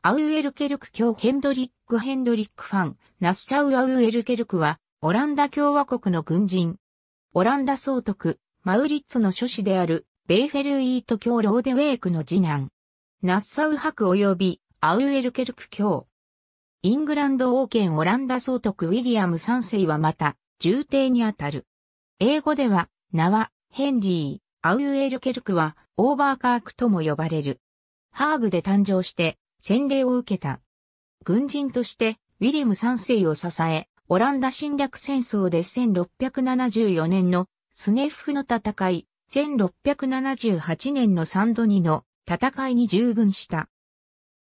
アウエルケルク教ヘンドリック・ヘンドリック・ファン、ナッサウ・アウエルケルクは、オランダ共和国の軍人。オランダ総督、マウリッツの諸子である、ベーフェルイート教ローデウェイクの次男。ナッサウ博及び、アウエルケルク教。イングランド王権オランダ総督ウィリアム3世はまた、重帝にあたる。英語では、名は、ヘンリー、アウエルケルクは、オーバーカークとも呼ばれる。ハーグで誕生して、洗礼を受けた。軍人としてウィアム3世を支え、オランダ侵略戦争で1674年のスネフの戦い、1678年のサンドニの戦いに従軍した。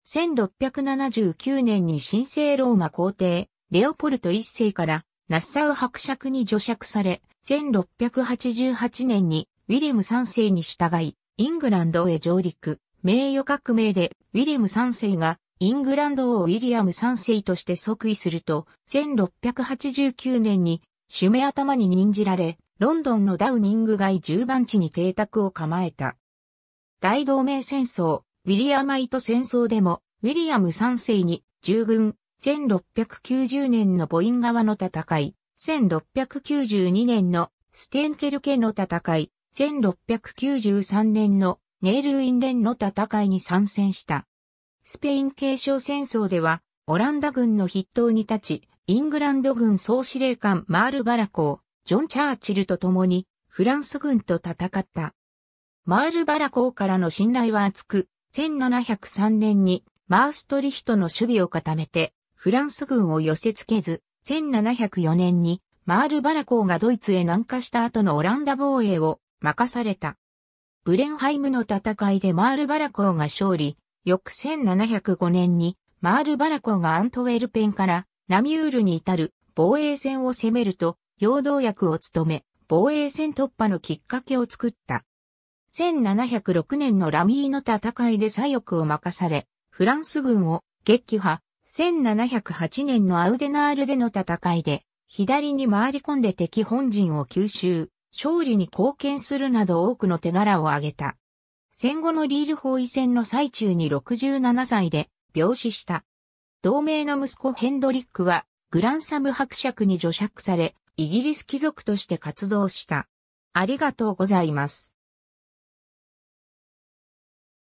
1679年に神聖ローマ皇帝、レオポルト一世からナッサウ伯爵に除爵され、1688年にウィアム3世に従い、イングランドへ上陸。名誉革命でウィリアム3世がイングランド王ウィリアム3世として即位すると、1689年にュメ頭に任じられ、ロンドンのダウニング街10番地に邸宅を構えた。大同盟戦争、ウィリアマイト戦争でも、ウィリアム3世に従軍、1690年のボイン川の戦い、1692年のステンケル家の戦い、1693年のネイルインデンの戦いに参戦した。スペイン継承戦争では、オランダ軍の筆頭に立ち、イングランド軍総司令官マール・バラコー、ジョン・チャーチルと共に、フランス軍と戦った。マール・バラコーからの信頼は厚く、1703年にマーストリヒトの守備を固めて、フランス軍を寄せ付けず、1704年にマール・バラコーがドイツへ南下した後のオランダ防衛を任された。ブレンハイムの戦いでマールバラ公が勝利、翌1705年にマールバラ公がアントウェルペンからナミュールに至る防衛戦を攻めると、陽動薬を務め、防衛戦突破のきっかけを作った。1706年のラミーの戦いで左翼を任され、フランス軍を撃破、1708年のアウデナールでの戦いで、左に回り込んで敵本陣を吸収。勝利に貢献するなど多くの手柄を挙げた。戦後のリール包囲戦の最中に67歳で病死した。同盟の息子ヘンドリックはグランサム伯爵に除爵され、イギリス貴族として活動した。ありがとうございます。